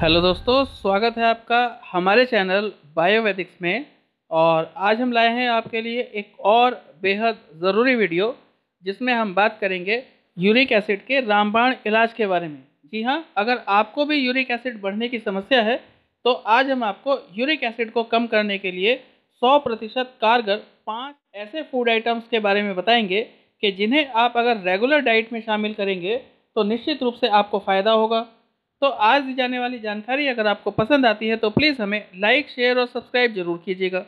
hello दोस्तों स्वागत है आपका हमारे चैनल बायोवेदिक्स में और आज हम लाए हैं आपके लिए एक और बेहद ज़रूरी वीडियो जिसमें हम बात करेंगे यूरिक एसिड के रामबाण इलाज के बारे में जी हाँ अगर आपको भी यूरिक एसिड बढ़ने की समस्या है तो आज हम आपको यूरिक एसिड को कम करने के लिए 100 प्रतिशत कारगर पाँच ऐसे फूड आइटम्स के बारे में बताएंगे कि जिन्हें आप अगर रेगुलर डाइट में शामिल करेंगे तो निश्चित रूप से आपको फ़ायदा होगा तो आज दी जाने वाली जानकारी अगर आपको पसंद आती है तो प्लीज़ हमें लाइक शेयर और सब्सक्राइब जरूर कीजिएगा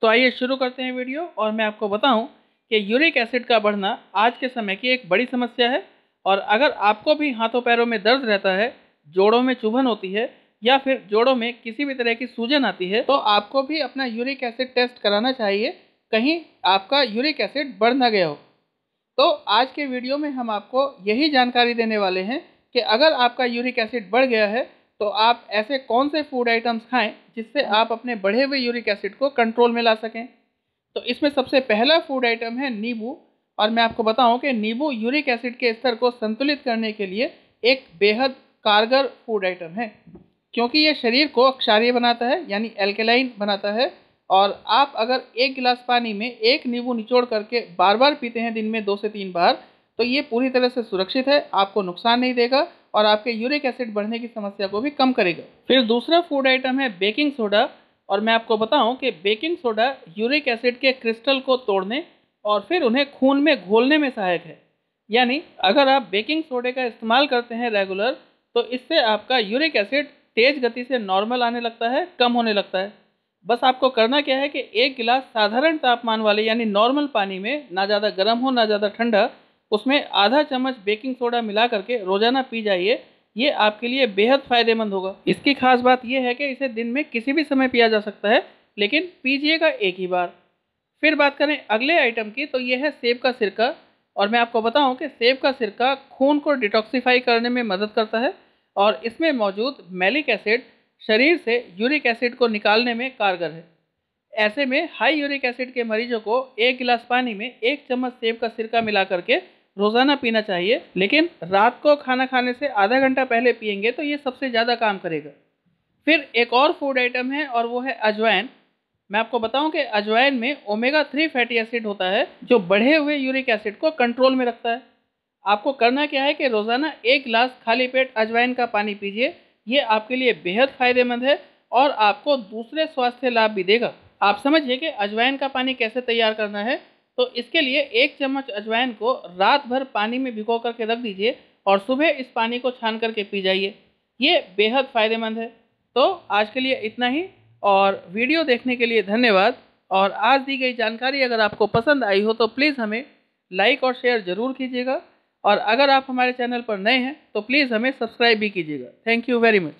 तो आइए शुरू करते हैं वीडियो और मैं आपको बताऊं कि यूरिक एसिड का बढ़ना आज के समय की एक बड़ी समस्या है और अगर आपको भी हाथों पैरों में दर्द रहता है जोड़ों में चुभन होती है या फिर जोड़ों में किसी भी तरह की सूजन आती है तो आपको भी अपना यूरिक एसिड टेस्ट कराना चाहिए कहीं आपका यूरिक एसिड बढ़ ना गया हो तो आज के वीडियो में हम आपको यही जानकारी देने वाले हैं कि अगर आपका यूरिक एसिड बढ़ गया है तो आप ऐसे कौन से फूड आइटम्स खाएं जिससे आप अपने बढ़े हुए यूरिक एसिड को कंट्रोल में ला सकें तो इसमें सबसे पहला फूड आइटम है नींबू और मैं आपको बताऊं कि नींबू यूरिक एसिड के स्तर को संतुलित करने के लिए एक बेहद कारगर फूड आइटम है क्योंकि ये शरीर को क्षारीय बनाता है यानी एल्केलाइन बनाता है और आप अगर एक गिलास पानी में एक नींबू निचोड़ करके बार बार पीते हैं दिन में दो से तीन बार तो ये पूरी तरह से सुरक्षित है आपको नुकसान नहीं देगा और आपके यूरिक एसिड बढ़ने की समस्या को भी कम करेगा फिर दूसरा फूड आइटम है बेकिंग सोडा और मैं आपको बताऊं कि बेकिंग सोडा यूरिक एसिड के क्रिस्टल को तोड़ने और फिर उन्हें खून में घोलने में सहायक है यानी अगर आप बेकिंग सोडे का इस्तेमाल करते हैं रेगुलर तो इससे आपका यूरिक एसिड तेज गति से नॉर्मल आने लगता है कम होने लगता है बस आपको करना क्या है कि एक गिलास साधारण तापमान वाले यानी नॉर्मल पानी में ना ज़्यादा गर्म हो ना ज़्यादा ठंडा उसमें आधा चम्मच बेकिंग सोडा मिला करके रोजाना पी जाइए ये आपके लिए बेहद फायदेमंद होगा इसकी खास बात यह है कि इसे दिन में किसी भी समय पिया जा सकता है लेकिन पीजिएगा एक ही बार फिर बात करें अगले आइटम की तो यह है सेब का सिरका और मैं आपको बताऊं कि सेब का सिरका खून को डिटॉक्सीफाई करने में मदद करता है और इसमें मौजूद मैलिक एसिड शरीर से यूरिक एसिड को निकालने में कारगर है ऐसे में हाई यूरिक एसिड के मरीजों को एक गिलास पानी में एक चम्मच सेब का सिरका मिला करके रोज़ाना पीना चाहिए लेकिन रात को खाना खाने से आधा घंटा पहले पियेंगे तो ये सबसे ज़्यादा काम करेगा फिर एक और फूड आइटम है और वो है अजवाइन मैं आपको बताऊं कि अजवाइन में ओमेगा थ्री फैटी एसिड होता है जो बढ़े हुए यूरिक एसिड को कंट्रोल में रखता है आपको करना क्या है कि रोज़ाना एक गिलास खाली पेट अजवाइन का पानी पीजिए ये आपके लिए बेहद फ़ायदेमंद है और आपको दूसरे स्वास्थ्य लाभ भी देगा आप समझिए कि अजवाइन का पानी कैसे तैयार करना है तो इसके लिए एक चम्मच अजवाइन को रात भर पानी में भिगो करके रख दीजिए और सुबह इस पानी को छान करके पी जाइए ये बेहद फ़ायदेमंद है तो आज के लिए इतना ही और वीडियो देखने के लिए धन्यवाद और आज दी गई जानकारी अगर आपको पसंद आई हो तो प्लीज़ हमें लाइक और शेयर ज़रूर कीजिएगा और अगर आप हमारे चैनल पर नए हैं तो प्लीज़ हमें सब्सक्राइब भी कीजिएगा थैंक यू वेरी मच